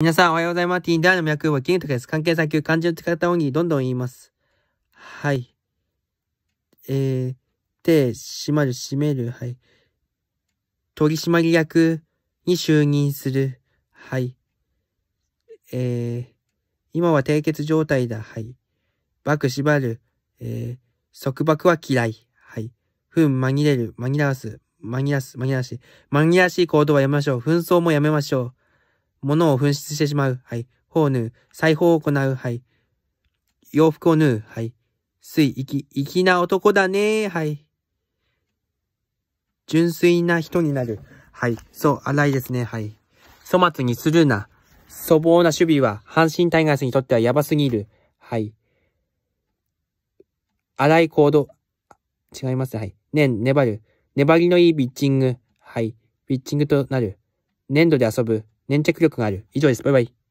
皆さんおはようございます。ティンダーの脈は金とかです。関係先を漢字を使った方にどんどん言います。はい。えー、手、閉まる、閉める、はい。取締役に就任する、はい。えー、今は締結状態だ、はい。幕縛る、えー、束縛は嫌い、はい。ふん、紛れる、紛らわす、紛らす、紛らわし、紛らわしい行動はやめましょう。紛争もやめましょう。物を紛失してしまう。はい。法縫う。裁縫を行う。はい。洋服を縫う。はい。水、生粋な男だね。はい。純粋な人になる。はい。そう、荒いですね。はい。粗末にするな。粗暴な守備は、阪神タイガースにとってはやばすぎる。はい。荒い行動。違います。はい。年、粘る。粘りのいいピッチング。はい。ピッチングとなる。粘土で遊ぶ。粘着力がある。以上です。バイバイ。